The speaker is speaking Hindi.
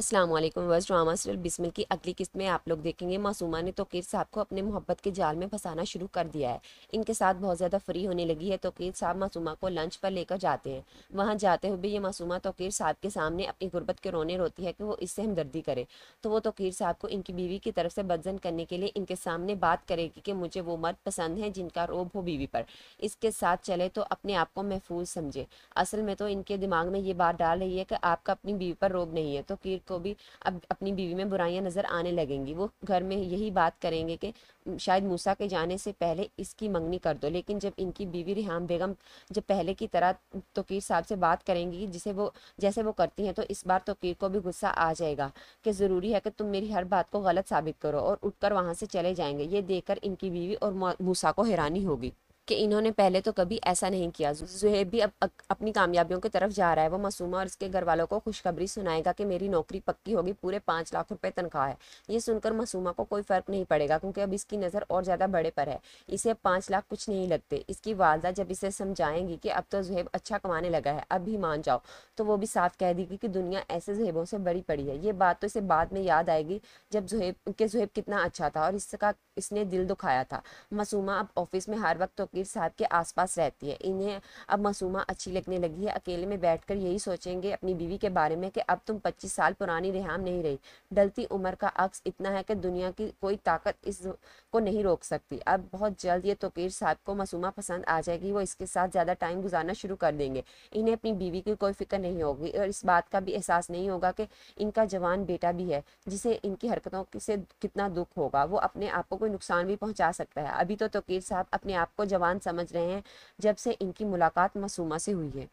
असलम वर्स ड्रामा सीरियल बिस्मिल की अगली किस्त में आप लोग देखेंगे मासूमा ने तोकीर साहब को अपने मोहब्बत के जाल में फंसाना शुरू कर दिया है इनके साथ बहुत ज़्यादा फ्री होने लगी है तोकीर साहब मासूमा को लंच पर लेकर जाते हैं वहाँ जाते हुए भी ये मासूमा तोकीर साहब के सामने अपनी गुर्बत के रोने रोती है कि वो इससे हमदर्दी करे तो वो तोकीर साहब को इनकी बीवी की तरफ से बदजन करने के लिए इनके सामने बात करेगी कि मुझे वो मर्द पसंद है जिनका रोब हो बीवी पर इसके साथ चले तो अपने आप को महफूज समझे असल में तो इनके दिमाग में ये बात डाल रही है कि आपका अपनी बीवी पर रोब नहीं है तो तो भी अब अपनी बीवी में बुराइयां नज़र आने लगेंगी वो घर में यही बात करेंगे कि शायद मूसा के जाने से पहले इसकी मंगनी कर दो लेकिन जब इनकी बीवी रिहाम बेगम जब पहले की तरह तोकीर साहब से बात करेंगी जिसे वो जैसे वो करती हैं तो इस बार तोकीर को भी गुस्सा आ जाएगा कि ज़रूरी है कि तुम मेरी हर बात को गलत साबित करो और उठकर वहाँ से चले जाएंगे ये देखकर इनकी बीवी और मूसा को हैरानी होगी कि इन्होंने पहले तो कभी ऐसा नहीं किया जुहेब भी अब अपनी कामयाबियों की तरफ जा रहा है वो मासूमा और इसके घर वालों को खुशखबरी सुनाएगा कि मेरी नौकरी पक्की होगी पूरे पाँच लाख रुपये तनख्वाह है ये सुनकर मासूमा को कोई फ़र्क नहीं पड़ेगा क्योंकि अब इसकी नज़र और ज़्यादा बड़े पर है इसे पाँच लाख कुछ नहीं लगते इसकी वालदा जब इसे समझाएंगी कि अब तो जुहेब अच्छा कमाने लगा है अब भी मान जाओ तो वो भी साफ कह देगी कि दुनिया ऐसे जहेबों से बड़ी पड़ी है ये बात तो इसे बाद में याद आएगी जब जुहेब के जुहेब कितना अच्छा था और इसका इसने दिल दुखाया था मासूमा अब ऑफिस में हर वक्त तो वकील साहब के आसपास रहती है इन्हें अब मासूमा अच्छी लगने लगी है अकेले में बैठकर यही सोचेंगे अपनी बीवी के बारे में कि अब तुम पच्चीस साल पुरानी रेहाम नहीं रही डलती उम्र का अक्स इतना है कि दुनिया की कोई ताकत इस को नहीं रोक सकती अब बहुत जल्द ये तोकीर साहब को मासूमा पसंद आ जाएगी वो इसके साथ ज़्यादा टाइम गुजारना शुरू कर देंगे इन्हें अपनी बीवी की कोई फिक्र नहीं होगी और इस बात का भी एहसास नहीं होगा कि इनका जवान बेटा भी है जिसे इनकी हरकतों से कितना दुख होगा वो अपने आप को कोई नुकसान भी पहुंचा सकता है अभी तो तोकीर साहब अपने आप को जवान मेहमान समझ रहे हैं जब से इनकी मुलाकात मासूमा से हुई है